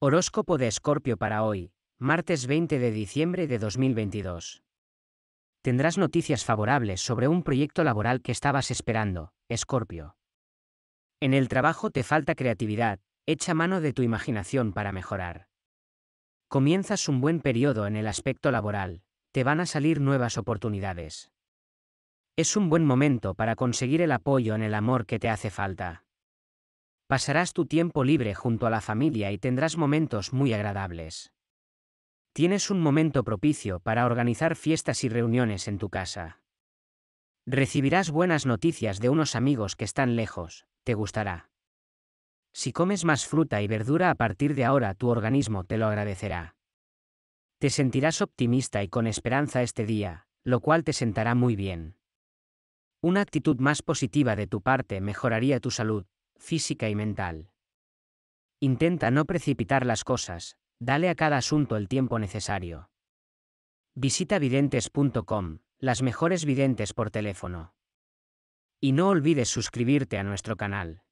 Horóscopo de Escorpio para hoy, martes 20 de diciembre de 2022. Tendrás noticias favorables sobre un proyecto laboral que estabas esperando, Escorpio. En el trabajo te falta creatividad, echa mano de tu imaginación para mejorar. Comienzas un buen periodo en el aspecto laboral, te van a salir nuevas oportunidades. Es un buen momento para conseguir el apoyo en el amor que te hace falta. Pasarás tu tiempo libre junto a la familia y tendrás momentos muy agradables. Tienes un momento propicio para organizar fiestas y reuniones en tu casa. Recibirás buenas noticias de unos amigos que están lejos, te gustará. Si comes más fruta y verdura a partir de ahora tu organismo te lo agradecerá. Te sentirás optimista y con esperanza este día, lo cual te sentará muy bien. Una actitud más positiva de tu parte mejoraría tu salud, física y mental. Intenta no precipitar las cosas, dale a cada asunto el tiempo necesario. Visita videntes.com, las mejores videntes por teléfono. Y no olvides suscribirte a nuestro canal.